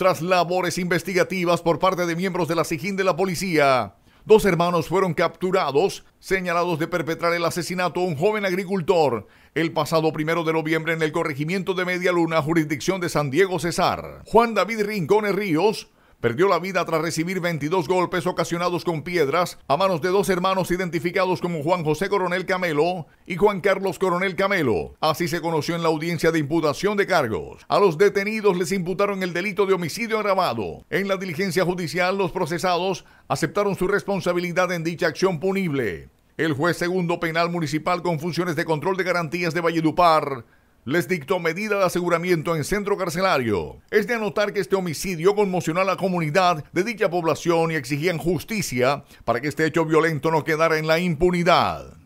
Tras labores investigativas por parte de miembros de la SIGIN de la policía, dos hermanos fueron capturados, señalados de perpetrar el asesinato a un joven agricultor el pasado primero de noviembre en el corregimiento de Media Luna, jurisdicción de San Diego Cesar. Juan David Rincones Ríos perdió la vida tras recibir 22 golpes ocasionados con piedras a manos de dos hermanos identificados como Juan José Coronel Camelo y Juan Carlos Coronel Camelo. Así se conoció en la audiencia de imputación de cargos. A los detenidos les imputaron el delito de homicidio agravado. En la diligencia judicial, los procesados aceptaron su responsabilidad en dicha acción punible. El juez segundo penal municipal con funciones de control de garantías de Valledupar les dictó medida de aseguramiento en centro carcelario. Es de anotar que este homicidio conmocionó a la comunidad de dicha población y exigían justicia para que este hecho violento no quedara en la impunidad.